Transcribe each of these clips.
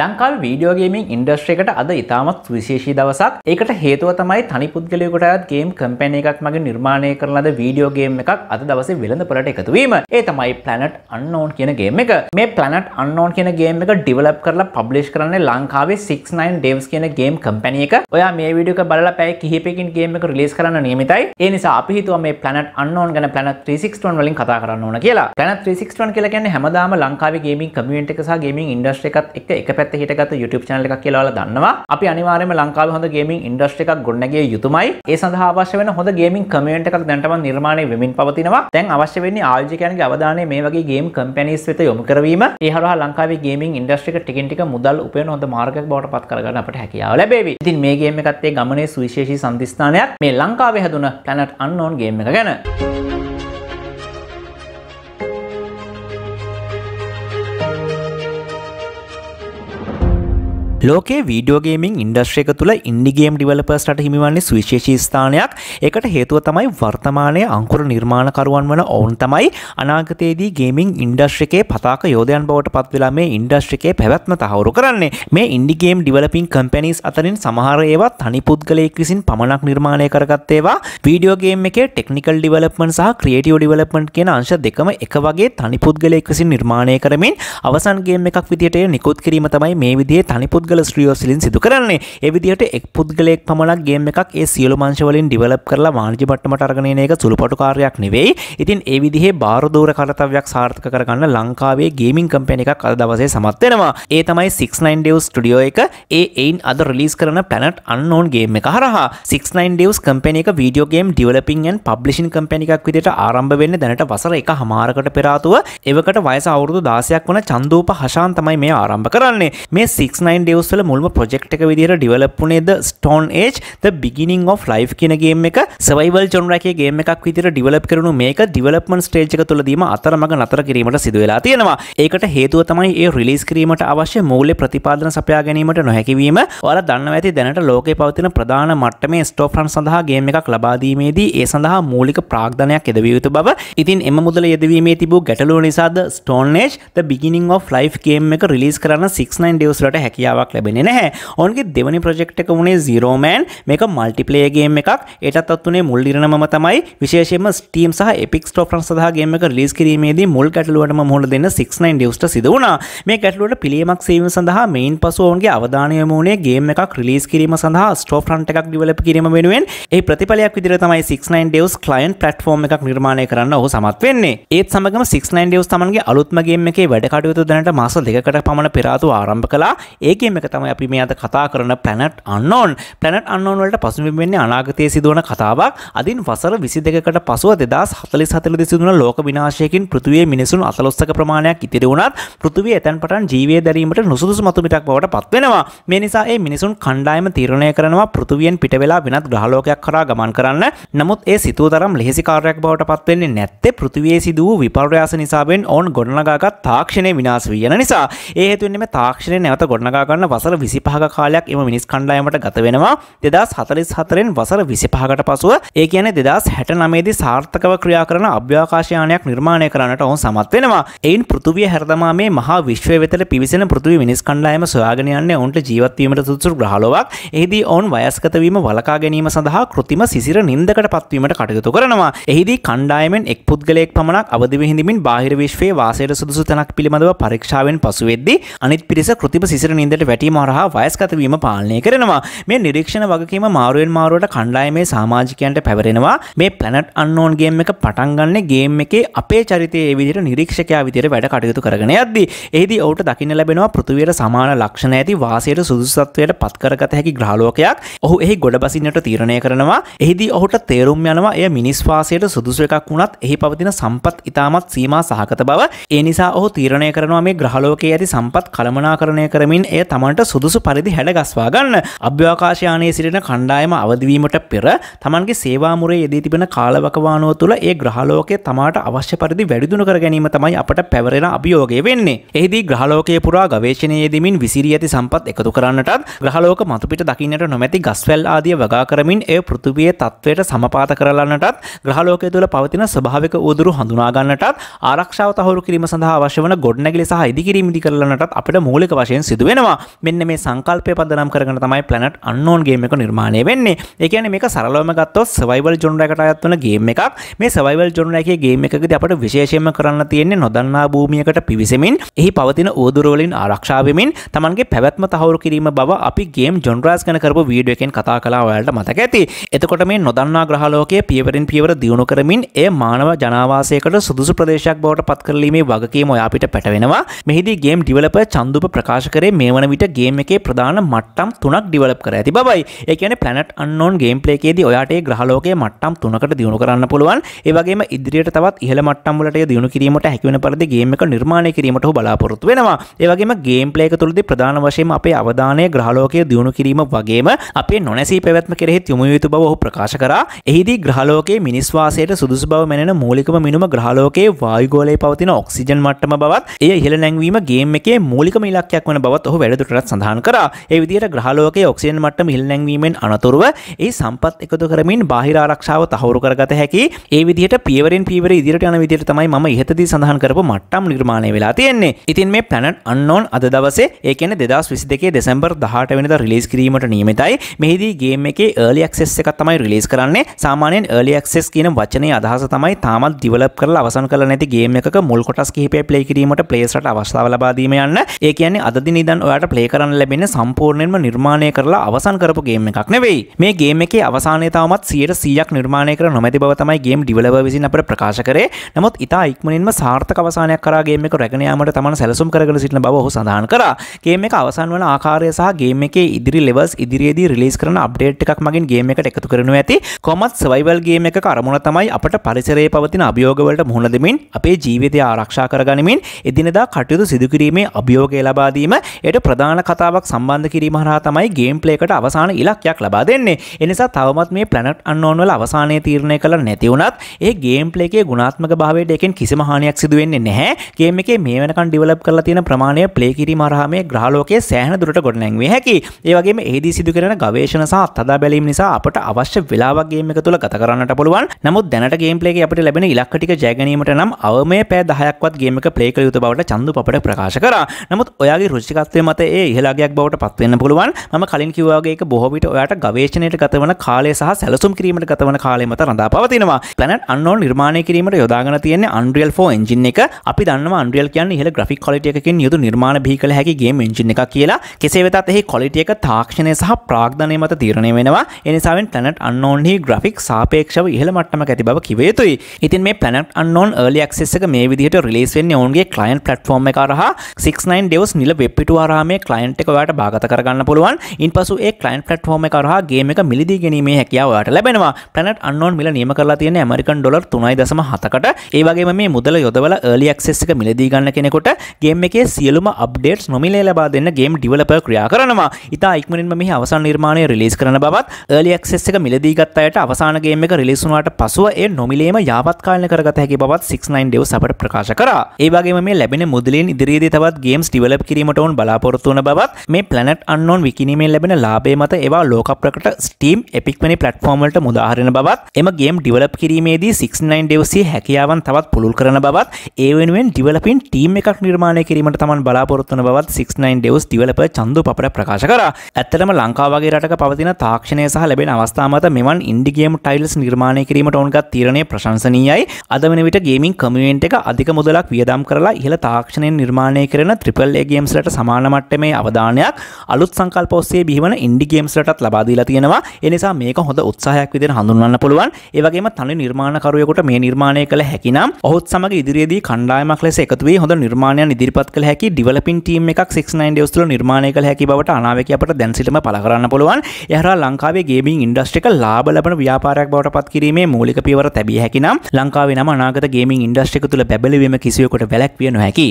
ලංකාව වීඩියෝගේමින් ඉන්ඩස්ට්‍රේකට අද ඉතාමත් විශේෂී දවසක් ඒකට හේතුව තමයි තනි පුද්ගලයකුට අයත් ගේම් කම්පැනය එකක් මගේ නිර්මාණය කරලද වීඩියෝ ගේම් එකක් අද දවසේ වෙළඳ පොලට එකතුවීම ඒ තමයි ප්ලනට් අන්නෝන් කියන ගේම් එක මේ ප්ලනට් අන්නෝන් කියන ගේම් එක ඩිවලප් කරලා පබ්ලිෂ් කරන්නේ ලංකාවේ 69 ඩේව්ස් කියන ගේම් කම්පැනි එක ඔයා මේ වීඩියෝ එක බලලා පැය කිහිපයකින් ගේම් එක රිලීස් කරන්න නියමිතයි ඒ නිසා අපි හිතුවා මේ ප්ලනට් අන්නෝන් ගැන ප්ලනට් 361 වලින් කතා කරන්න ඕන කියලා ප්ලනට් 361 කියලා කියන්නේ හැමදාම ලංකාවේ ගේමින් කමියුනිටි එක සහ ගේමින් ඉන්ඩස්ට්‍රි එකත් එක්ක එක පැත්තට පැත්ත හිටගත් YouTube channel එකක් කියලා ඔයාලා දන්නවා. අපි අනිවාර්යයෙන්ම ලංකාවේ හොඳ gaming industry එකක් ගොඩනැගිය යුතුමයි. ඒ සඳහා අවශ්‍ය වෙන හොඳ gaming community එකක් දැනටම නිර්මාණය වෙමින් පවතිනවා. දැන් අවශ්‍ය වෙන්නේ ආයෝජකයන්ගේ අවධානය මේ වගේ game companies වෙත යොමු කරවීම. ඒ හරහා ලංකාවේ gaming industry එක ටිකෙන් ටික මුදල් උපයන හොඳ මාර්ගයක් බවට පත් කරගන්න අපට හැකියාව ලැබේවි. ඉතින් මේ game එකත් ඒ ගමනේ සුවිශේෂී සම්දිස්ථානයක්. මේ ලංකාවේ හැදුන Planet Unknown game එක ගැන. ලෝකේ වීඩියෝගේමින් ඉන්ඩස්ට්‍රේ එක තුළ ඉන්ඩිගේම් ඩිවලපර්ස්ට හිමිවන්නේ සුවිශේෂී ස්ථානයක් ඒකට හේතුව තමයි වර්තමානය අංකුර නිර්මාණකරුවන් වන ඔවුන් තමයි අනාගතයේදී ගේමින් ඉන්ඩස්ට්‍රිකේ පතාක යෝධයන් බවට පත්වෙලා මේ ඉන්ඩස්ට්‍රිකේ පැවැත්ම තහවුරු කරන්නේ මේ ඉන්ඩිගේම් ඩිවලපින් කම්පැනිස් අතරින් සමහර ඒවා තනි පුද්ගලයෙක් විසින් පමණක් නිර්මාණය කරගත්තේවා වීඩියෝගේම් එකේ ටෙක්නිකල් ඩිවලප්මන් සහ ක්‍රියටියෝ ඩිවලප්මන්ට් කියන අංශ දෙකම එක වගේ තනි පුද්ගලයෙක් විසින් නිර්මාණය කරමින් අවසන් ගේම් එකක් විදිහට නිකුත් කිරීම තමයි මේ විදිහේ තනි පුද්ගල ෆිසිකල් ස්ක්‍රියෝසිලින් සිදු කරන්නේ ඒ විදිහට එක් පුද්ගලයෙක් පමණක් ගේම් එකක් ඒ සියලු අංශවලින් ඩිවලොප් කරලා වාණිජ මට්ටමට අරගෙන එන එක සුළුපටු කාර්යයක් නෙවෙයි ඉතින් ඒ විදිහේ බාරදූර කර්තව්‍යයක් සාර්ථක කරගන්න ලංකාවේ ගේමින් කම්පැනි එකක් අද දවසේ සමත් වෙනවා ඒ තමයි 69 Devs Studio එක ඒ එයින් අද රිලීස් කරන Planet Unknown ගේම් එක හරහා 69 Devs කම්පැනි එක video game developing and publishing company එකක් විදිහට ආරම්භ වෙන්නේ දැනට වසර එක හමාරකට පෙර ආතුව එවකට වයස අවුරුදු 16ක් වන චන්දූප හෂාන් තමයි මේ ආරම්භ කරන්නේ මේ 69 Devs දවස්සල මුල්ම ප්‍රජෙක්් එක විදිර ඩිවලප්පුනේද stone age the beginning of life කියනගේම එක සවයිවල් චොන්රකගේ එකක් විදිර ඩිවලප් කරනු මේක ඩිවලප්මන් ස්ටේජ් එක තුළදීම අතරමග නතර කිරීමට සිදුවෙලා තියෙනවා ඒකට හේතුව තමයි ඒ රිලිස් කිරීමට අවශ්‍ය මූල්‍ය ප්‍රතිපාදන සපයා ගැනීමට නොහැකිවීම ඔයාල දන්න ඇති දැනට ලෝකෙ පවතින ප්‍රධාන මට්ටමේ ස්ටෝෆන් සඳහා ගේම එකක් ලබාදීමේදී ඒ සඳහා මූලික ප්‍රාග්ධනයක් එදවිය යුතු බව ඉතින් එම මුදල යෙදවීමේ තිබූ ගැටලුව නිසාද stone age the beginning of life game එක රිලිස් කරන්න 69 ඩියස්ලට හැකියාවක් ලැබෙන නැහැ ඔන්ගේ දෙවනි ප්‍රජෙක්් එක වුණේ සිරෝමෑන් මේක මල්ටිපලේගේම් එකක් එටත් වනේ මුල්ලිරණ ම තමයි විශේෂම ස්ටීම් සහ එපික් ටෝෆන් සහගේම එක ලිස් කිරීමේදී මුල් ගැටලුවටම මුහුණ දෙන්න 69 ඩියස්ට සිද වුණා මේ ගැටලුවට පිළියමක් සීම සඳහා මේන් පසු ඔවුන්ගේ අවධානය යොමුුණේ ගේම් එකක් රිලීස් කිරීම සඳහා ස්ටෝෆ් රන්ට් එකක් ඩිවලප් කිරීම වෙනුවෙන් ඒ ප්‍රතිඵලයක් විදිහට තමයි 69 Devs client platform එකක් නිර්මාණය කරන්න ඔහු සමත් වෙන්නේ. ඒත් සමගම 69 Devs තමන්ගේ අලුත්ම ගේම් එකේ වැඩ කටයුතු දැනට මාස දෙකකට පමණ පෙර ආරම්භ කළා. ඒ ගේම් එක එක තමයි අපි මේ අද කතා කරන පැනට් අන්නෝන් පැනට් අන්නෝන්වලට පසුබිම් වෙන්නේ අනාගතයේ සිදුවන කතාවක් අදින් වසර විසි දෙකට පසුව දෙදස් හතලිස් හතලදි සිදුවන ලෝක විනාශයකින් පෘතිවේ මිනිසුන් අතලොස්සක ප්‍රමාණයක් ඉතිරි වුණත් පෘතිවේ ඇතැන් පටන් ජීවය දැරීමට නුසුදුසු මතුමිටක් බවට පත්වෙනවා මේ නිසා ඒ මිනිසුන් කණ්ඩායම තීරණය කරනවා පෘතිවියෙන් පිටවෙලා වෙනත් ග්‍රහලෝකයක් කරා ගමන් කරන්න නමුත් ඒ සිතුව තරම් ලෙසිකාරයක් බවට පත්වෙන්නේ නැත්තේ පෘතිවේ සිදුවූ විපර්යාස නිසාවෙන් ඔවුන් ගොඩනගාගත් තාක්ෂණය විනාශ වී යන නිසා ඒ හේතුවෙන් මේ තාක්ෂණය නැවත ගොඩනගා ගන්න ගන්න වසර විසිපහක කාලයක් එම මිනිස් කණ්ඩායමට ගත වෙනවා දෙදස් හතලිස් හතරෙන් වසර විසිපහකට පසුව ඒ කියන දෙදස් හැට නමේදි සාර්ථකව ක්‍රියා කරන අභ්‍යාකාශයානයක් නිර්මාණය කරන්නට ඔහු සමත් වෙනවා එයින් පෘතුවිය හැරදමා මේ මහා විශ්වය වෙතට පිවිසෙන පෘතුවි මිනිස් කණ්ඩායම සොයාගෙන යන්නේ ඔවුන්ට ජීවත්වීමට සුදුසු ග්‍රහලොවක් එහිදී ඔවුන් වයස්ගතවීම වලකා ගැනීම සඳහා කෘතිම සිසිර නින්දකට පත්වීමට කටයුතු කරනවා එහිදී කණ්ඩායමෙන් එක් පුද්ගලයෙක් පමණක් අවදි වෙහිඳමින් බාහිර විශ්වයේ වාසයට සුදුසු තැනක් පිළිබඳව පරීක්ෂාවෙන් පසු වෙද්දී අනිත් පිරිස කෘතිම සිසිර නින්දට වැටීම හරහා වයස්ගතවීම පාලනය කරනවා මේ නිරීක්ෂණ වගකීම මාරුවෙන් මාරුවට කණ්ඩායමේ සමාජිකයන්ට පැවරෙනවා මේ පැනට් අන්නෝන් ගේම් එක පටන් ගන්න ගේම් එකේ අපේ චරිතය ඒ විදිහට නිරීක්ෂකයා විදිහට වැඩ කටයුතු කරගෙන යද්දී එහිදී ඔහුට දකින්න ලැබෙනවා පෘථිවියට සමාන ලක්ෂණ ඇති වාසියට සුදුසුත්වයට පත් කරගත හැකි ග්‍රහලෝකයක් ඔහු එහි ගොඩ බසින්නට තීරණය කරනවා එහිදී ඔහුට තේරුම් යනවා එය මිනිස් වාසයට සුදුසු එකක් වුණත් එහි පවතින සම්පත් ඉතාමත් සීමා සහගත බව ඒ නිසා ඔහු තීරණය කරනවා මේ ග්‍රහලෝකයේ ඇති සම්පත් කළමනාකරණය කරමින් එය තම තමන්ට සුදුසු පරිදි හැඩගස්වා ගන්න අභ්‍යවකාශයානයේ සිටින කණ්ඩායම අවදවීමට පෙර තමන්ගේ සේවාමුරේ යෙදී තිබෙන කාලවකවානුව තුළ ඒ ග්‍රහලෝකය තමාට අවශ්‍ය පරිදි වැඩිදුුණු කර ගැනීම තමයි අපට පැවරෙන අභියෝගය වෙන්නේ එහිදී ග්‍රහලෝකය පුරා ගවේශනයේදමින් විසිරී ඇති සම්පත් එකතු කරන්නටත් ග්‍රහලෝක මතුපිට දකින්නට නොමැති ගස්වැල් ආදිය වගා කරමින් ඒ පෘතිවිය තත්ත්වයට සමපාත කරලන්නටත් ග්‍රහලෝකය තුළ පවතින ස්භාවක උදුරු හඳුනාගන්නටත් ආරක්ෂාව තහවුරු කිරීම සඳහා අවශ්‍ය වන ගොඩනැගිලි සහ ඉදිකිරීමදි කරලන්නටත් අපට මූලික වශයෙන් සිදුවෙනවා මෙන්න මේ සංකල්පය පදනම් කරගෙන තමයි ප්ලැනට් අන්නෝන් ගේම් එක නිර්මාණය වෙන්නේ. ඒ කියන්නේ මේක සරලවම ගත්තොත් සර්වයිවල් ජොනර් එකට අයත් වෙන ගේම් එකක්. මේ සර්වයිවල් ජොනර් එකේ ගේම් එකකදී අපට විශේෂයෙන්ම කරන්න තියෙන්නේ නොදන්නා භූමියකට පිවිසෙමින් එහි පවතින ඕදුරවලින් ආරක්ෂා වෙමින් තමන්ගේ පැවැත්ම තහවුරු කිරීම බව අපි ගේම් ජොන්රාස් ගැන කරපු වීඩියෝ එකෙන් කතා කළා ඔයාලට මතක ඇති. එතකොට මේ නොදන්නා ග්‍රහලෝකයේ පියවරින් පියවර දියුණු කරමින් එය මානව ජනාවාසයකට සුදුසු ප්‍රදේශයක් බවට පත් කරලීමේ වගකීම ඔයා අපිට පැටවෙනවා. මෙහිදී ගේම් ඩිවෙලපර් චන්දුප ප්‍රකාශ කරේ මේ වන විට අපිට ගේම් එකේ ප්‍රධාන මට්ටම් තුනක් ඩිවලප් කර ඇති බබයි ඒකන පැනට අන්නෝන් ගේම් පලේකේදී ඔයාට ග්‍රහලෝකය මට්ටම් තුනකට දියුණු කරන්න පුළුවන් ඒවගේ ඉදිරියට තවත් ඉහළ මට්ටම්වලට දියුණු කිරීමට හැකිවන පරිදි ගේම් එක නිර්මාණය කිරීමට බලාපොරොත්තු වෙනවා ඒවගේම ගේම් පලේක තුළදී ප්‍රධාන වශයෙන් අපේ අවධානය ග්‍රහලෝකය දියුණු කිරීම වගේම අපේ නොනැසී පැවැත්ම කෙරෙහිත් යොමු යුතු බව ඔහු ප්‍රකාශ කරා එහිදී ග්‍රහලෝකයේ මිනිස්වාසයට සුදුසු බව මැනෙන මූලිකම මිනුම ග්‍රහලෝකයේ වායුගෝලයේ පවතින ඔක්සිජන් මට්ටම බවත් එය ඉහළ නැංවීම ගේම් එකේ මූලිකම ඉලක්කයක් වන බවත් ඔහු වැඩදුට පෙරත් සඳහන් කරා ඒ විදිහට ග්‍රහලෝකයේ ඔක්සිජන් මට්ටම ඉහළ නැංවීමෙන් අනතුරුව ඒ සම්පත් එකතු කරමින් බාහිර ආරක්ෂාව තහවුරු කරගත හැකි ඒ විදිහට පියවරෙන් පියවර ඉදිරියට යන විදිහට තමයි මම ඉහතදී සඳහන් කරපු මට්ටම් නිර්මාණය වෙලා තියෙන්නේ. ඉතින් මේ Planet Unknown අද දවසේ ඒ කියන්නේ 2022 දෙසැම්බර් 18 වෙනිදා රිලීස් කිරීමට නියමිතයි. මෙහිදී ගේම් එකේ early access එකක් තමයි රිලීස් කරන්නේ. සාමාන්‍යයෙන් early access කියන වචනේ අදහස තමයි තාමත් develop කරලා අවසන් කරලා නැති ගේම් එකක මුල් කොටස් කිහිපය play කිරීමට players රට අවස්ථාව ලබා දීම යන්න. ඒ කියන්නේ අද දින ඉඳන් ඔයාලට play ප්ලේ කරන්න ලැබෙන සම්පූර්ණයෙන්ම නිර්මාණය කරලා අවසන් කරපු ගේම් එකක් නෙවෙයි මේ ගේම් එකේ අවසානයේ තාමත් 100%ක් නිර්මාණය කර නොමැති බව තමයි ගේම් ඩිවලොපර් විසින් අපට ප්‍රකාශ කරේ නමුත් ඉතා ඉක්මනින්ම සාර්ථක අවසානයක් කරා ගේම් එක රැගෙන යාමට තමන් සැලසුම් කරගෙන සිටින බව ඔහු සඳහන් කරා ගේම් එක අවසන් වන ආකාරය සහ ගේම් එකේ ඉදිරි ලෙවල්ස් ඉදිරියේදී රිලීස් කරන අප්ඩේට් එකක් මගින් ගේම් එකට එකතු කරනු ඇති කොමත් සර්වයිවල් ගේම් එක අරමුණ තමයි අපට පරිසරයේ පවතින අභියෝගවලට මුහුණ දෙමින් අපේ ජීවිතය ආරක්ෂා කරගනිමින් එදිනදා කටයුතු සිදු කිරීමේ අභියෝගය ලබා දීම ඒට ප්‍රධාන ප්‍රධාන කතාවක් සම්බන්ධ කිරීම හරහා තමයි ගේම් ප්ලේකට අවසාන ඉලක්කයක් ලබා දෙන්නේ. එනිසා තවමත් මේ ප්ලැනට් අන්නෝන් වල අවසානයේ තීරණය කළ නැති වුණත් ඒ ගේම් ප්ලේ එකේ ගුණාත්මක භාවයට එකෙන් කිසිම හානියක් සිදු වෙන්නේ නැහැ. ගේම් එකේ මේ වෙනකන් ඩිවලොප් කරලා තියෙන ප්‍රමාණය ප්ලේ කිරීම හරහා මේ ග්‍රහලෝකයේ සෑහෙන දුරට ගොඩනැංවිය හැකි. ඒ වගේම එහිදී සිදු කරන ගවේෂණ සහ අත්හදා බැලීම නිසා අපට අවශ්‍ය වෙලාවක් ගේම් එක තුළ ගත කරන්නට පුළුවන්. නමුත් දැනට ගේම් ප්ලේ එකේ අපිට ලැබෙන ඉලක්ක ටික ජය ගැනීමට නම් අවමය පෑ 10ක්වත් ගේම් එක ප්ලේ කළ යුතු බවට චන්දු අපට ප්‍රකාශ කරා. නමුත් ඔයාගේ රුචිකත්වය මත ඒ ඉහලාගයක් බවට පත්වෙන්න පුළුවන් ම කලින් කිවවාගේ බොහෝවිට ඔයාට ගවේශණයට ගතවන කාලය සහ සැලසුම් කිරීමට ගතවන කාලෙමත රඳා පවතිනවා පැනට අන්නෝ නිර්මාණය කිරීමට යොදාගන තියන්නේ අන්ඩියල් ෝ එන්ජින් එක අපි දන්න අන්ඩියල් කියන්න හල ග්‍රි කොලටියකින් යුතු නිර්මාණ බි කළ හැකිගේ එන්ජි එක කියලා කෙසේ වෙතත් එහි කොලිටියක තාක්ෂණය සහ ප්‍රාග්ධනය මත තීරණය වෙනවා එනිසාවෙන් පැනට අන්නෝන්හි ග්‍රෆික් සාපේක්ෂව ඉහල මට්ටම ඇති බව කිවේතුයි ඉතින් මේ පැනට අන්නෝන් ලියක්සෙක මේ විදිට රිලේස්වෙන් ඔවන්ගේ කලයින් පටෆෝර්ම එකරහ 69 ඩෙවස් නිල වෙප්පිට ආරාමේ කලයින්ට් එක ඔයාට භාගත කරගන්න පුළුවන් ඉන් පසු ඒ කලයින් පටෆෝර්ම කරහා ගේම එක මිලදී ගැනීමේ හැකියාව ඔයාට ලැබෙනවා පැනට් අන්නෝන් මිල නියම කරලා තියෙන ඇමරිකන් ඩොලර් 3.7කට ඒ වගේම මේ මුදල යොදවලා early access එක මිලදී ගන්න කෙනෙකුට ගේම් එකේ සියලුම අප්ඩේට්ස් නොමිලේ ලබා දෙන්න ගේම් ඩිවෙලොපර් ක්‍රියා කරනවා. ඉතා ඉක්මනින්ම මේ අවසන් නිර්මාණය රිලීස් කරන බවත් early access එක මිලදී ගත් අයට අවසාන ගේම් එක රිලීස් වුණාට පසුව ඒ නොමිලේම යාවත්කාලින කරගත හැකි බවත් 69 Dev අපට ප්‍රකාශ කරා. ඒ වගේම මේ ලැබෙන මුදලින් ඉදිරියේදී තවත් ගේම්ස් ඩිවෙලොප් කිරීමට උන් බලාපොරොත්තු ඕන බවත් මේ පලනට අන්නොන් විකිනීමෙන් ලැබෙන ලාබේ මත ඒවා ලෝකප්‍රකට ස්ටීම් එපික්මනි පලට්ෆෝර්මලට මුදාහරෙන බවත් එම ගේම් ඩිවලප් කිරීමේදී 69 දවසේ හැකියාවන් තවත් පුළුල් කරන බවත් ඒ වෙනුවෙන් ඩිවලපින් ටීම් එකක් නිර්මාණය කිරීමට තමන් බලාපොරොත්තුන බවත් 69 දවස් ඩිවලප චන්දු පපට ප්‍රකාශ කරා ඇත්තටම ලංකාව වගේ රටක පවතින තාක්ෂණය සහ ලැබෙන අවස්ථා මත මෙවන් ඉන්ඩි ගේම් ටයිල්ස් නිර්මාණය කිරීමට ඔවුන්ගත් තීරණය ප්‍රශංසනීයයි අද වෙන විට ගේමින් කමියුන්ට් එක අධික මුදලක් වියදම් කරලා ඉහළ තාක්ෂණයෙන් නිර්මාණය කරන ත්‍රිපල් ඒ ගේම්ස්ලට සමාන මට්ටමේ මේ අවධානයක් අලුත් සංකල්ප ඔස්සේ බිහිවන ඉන්ඩි ගේම්ස් වලටත් ලබා දීලා තියෙනවා. ඒ නිසා මේක හොඳ උත්සාහයක් විදිහට හඳුන්වන්න පුළුවන්. ඒ වගේම තනි නිර්මාණකරුවෙකුට මේ නිර්මාණය කළ හැකි නම් ඔහුත් සමග ඉදිරියේදී කණ්ඩායමක් ලෙස එකතු වී හොඳ නිර්මාණයක් ඉදිරිපත් කළ හැකි ඩිවලොපින් ටීම් එකක් 69 Days තුළ නිර්මාණය කළ හැකි බවට අනාවැකි අපට දැන් සිටම පළ කරන්න පුළුවන්. ඒ හරහා ලංකාවේ ගේමින් ඉන්ඩස්ට්‍රියක ලාභ ලබන ව්‍යාපාරයක් බවට පත් කිරීමේ මූලික පියවර තැබිය හැකි නම් ලංකාවේ නම අනාගත ගේමින් ඉන්ඩස්ට්‍රියක තුළ බැබලවීම කිසිවෙකුට වැළැක්විය නොහැකි.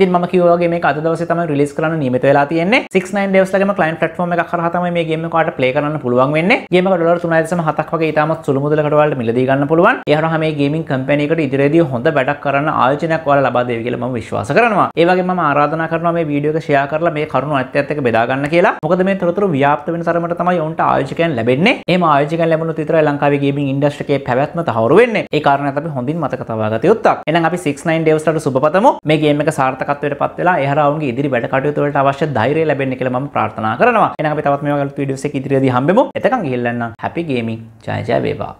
ඉතින් ම කිවගේ මේ අදවස තම රිලිස් කරන නිමත වෙලා තියන්නේ 69 දවස් ලගම ක්ලයින්ට් ප්ලැට්ෆෝම් එකක් කරහා තමයි මේ ගේම් එක කාට ප්ලේ කරන්න පුළුවන් වෙන්නේ. ගේම් එක ඩොලර් 3.7ක් වගේ ඉතාමත් සුළු මුදලකට ඔයාලට මිලදී ගන්න පුළුවන්. ඒ හරහා මේ ගේමින් කම්පැනි එකට ඉදිරියේදී හොඳ වැඩක් කරන්න ආයෝජනයක් ඔයාලා ලබා දෙවි කියලා මම විශ්වාස කරනවා. ඒ වගේම මම ආරාධනා කරනවා මේ වීඩියෝ එක ෂෙයා කරලා මේ කරුණු අත්‍යත් එක බෙදා ගන්න කියලා. මොකද මේ තොරතුරු ව්‍යාප්ත වෙන තරමට තමයි ඔවුන්ට ආයෝජකයන් ලැබෙන්නේ. එහෙම ආයෝජකයන් ලැබුණොත් විතරයි ලංකාවේ ගේමින් ඉන්ඩස්ට්‍රි එකේ පැවැත්ම තහවුරු වෙන්නේ. ඒ කාරණේ අපි හොඳින් මතක තබා ගත යුත්තක්. එහෙනම් අපි 69 days වලට සුබපතමු. මේ ගේම් එක සාර්ථක දායකත්වයට පත් වෙලා ඒ හරහා ඔවුන්ගේ ඉදිරි වැඩ කටයුතු වලට අවශ්‍ය ධෛර්යය ලැබෙන්න කියලා මම ප්‍රාර්ථනා කරනවා. එහෙනම් අපි තවත් මේ වගේ වීඩියෝස් එක ඉදිරියේදී හම්බෙමු. එතකන් ගිහිල්ලා නම් හැපි ගේමින් ජය ජය වේවා.